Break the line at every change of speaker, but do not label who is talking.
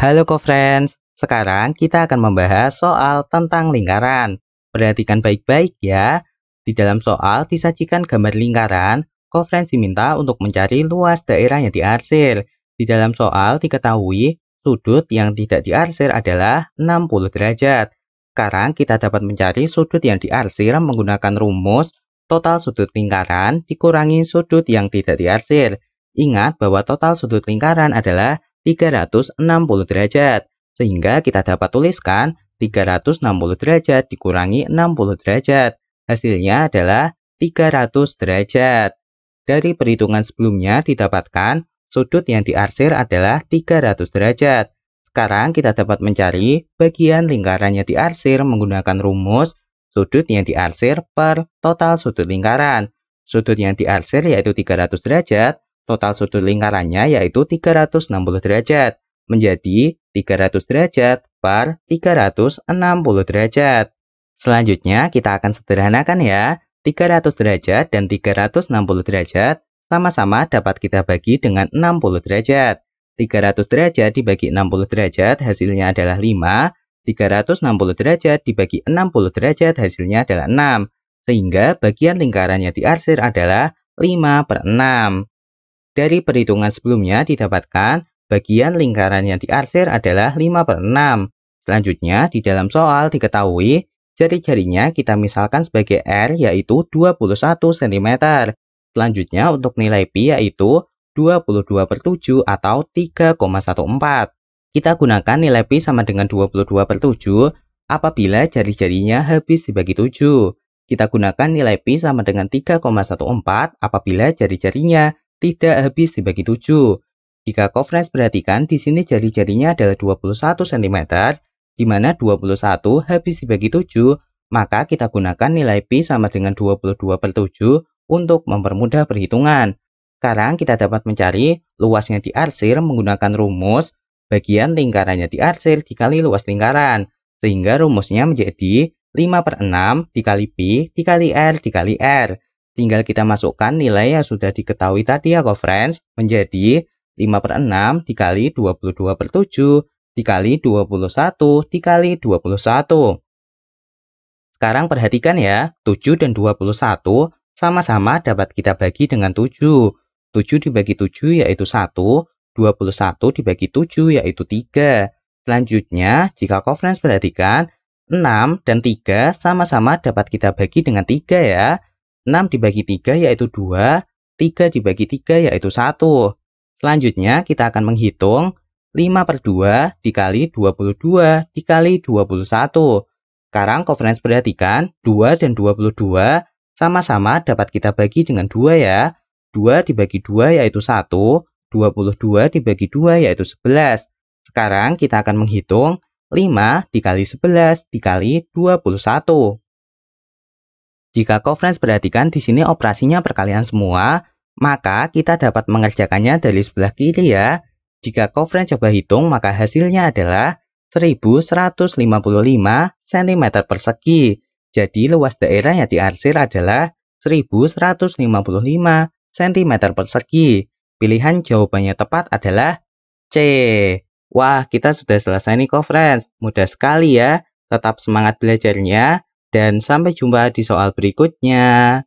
Halo co-friends, sekarang kita akan membahas soal tentang lingkaran. Perhatikan baik-baik ya. Di dalam soal disajikan gambar lingkaran, co-friends diminta untuk mencari luas daerah yang diarsir. Di dalam soal diketahui sudut yang tidak diarsir adalah 60 derajat. Sekarang kita dapat mencari sudut yang diarsir menggunakan rumus total sudut lingkaran dikurangi sudut yang tidak diarsir. Ingat bahwa total sudut lingkaran adalah 360 derajat. Sehingga kita dapat tuliskan 360 derajat dikurangi 60 derajat. Hasilnya adalah 300 derajat. Dari perhitungan sebelumnya didapatkan sudut yang diarsir adalah 300 derajat. Sekarang kita dapat mencari bagian lingkarannya diarsir menggunakan rumus sudut yang diarsir per total sudut lingkaran. Sudut yang diarsir yaitu 300 derajat, Total sudut lingkarannya yaitu 360 derajat, menjadi 300 derajat per 360 derajat. Selanjutnya kita akan sederhanakan ya, 300 derajat dan 360 derajat sama-sama dapat kita bagi dengan 60 derajat. 300 derajat dibagi 60 derajat hasilnya adalah 5, 360 derajat dibagi 60 derajat hasilnya adalah 6, sehingga bagian lingkarannya diarsir adalah 5 per 6. Dari perhitungan sebelumnya didapatkan bagian lingkaran yang diarsir adalah 5 per 6. Selanjutnya, di dalam soal diketahui jari-jarinya kita misalkan sebagai R yaitu 21 cm. Selanjutnya untuk nilai pi yaitu 22 per 7 atau 3,14. Kita gunakan nilai pi sama dengan 22 per 7 apabila jari-jarinya habis dibagi 7. Kita gunakan nilai pi sama dengan 3,14 apabila jari-jarinya tidak habis dibagi 7. Jika Kofres perhatikan, di sini jari-jarinya adalah 21 cm, di mana 21 habis dibagi 7, maka kita gunakan nilai pi sama dengan 22 per 7 untuk mempermudah perhitungan. Sekarang kita dapat mencari luasnya diarsir menggunakan rumus bagian lingkarannya diarsir dikali luas lingkaran, sehingga rumusnya menjadi 5 per 6 dikali pi dikali r dikali r tinggal kita masukkan nilai yang sudah diketahui tadi ya friends menjadi 5 per 6 dikali 22 per 7 dikali 21 dikali 21. Sekarang perhatikan ya, 7 dan 21 sama-sama dapat kita bagi dengan 7. 7 dibagi 7 yaitu 1, 21 dibagi 7 yaitu 3. Selanjutnya, jika friends perhatikan, 6 dan 3 sama-sama dapat kita bagi dengan 3 ya. 6 dibagi 3 yaitu 2, 3 dibagi 3 yaitu 1. Selanjutnya kita akan menghitung 5 per 2 dikali 22 dikali 21. Sekarang Covenants perhatikan 2 dan 22 sama-sama dapat kita bagi dengan 2 ya. 2 dibagi 2 yaitu 1, 22 dibagi 2 yaitu 11. Sekarang kita akan menghitung 5 dikali 11 dikali 21. Jika conference perhatikan di sini operasinya perkalian semua, maka kita dapat mengerjakannya dari sebelah kiri ya. Jika conference coba hitung, maka hasilnya adalah 1155 cm persegi. Jadi luas daerah yang diarsir adalah 1155 cm persegi. Pilihan jawabannya tepat adalah C. Wah, kita sudah selesai nih conference. Mudah sekali ya. Tetap semangat belajarnya dan sampai jumpa di soal berikutnya.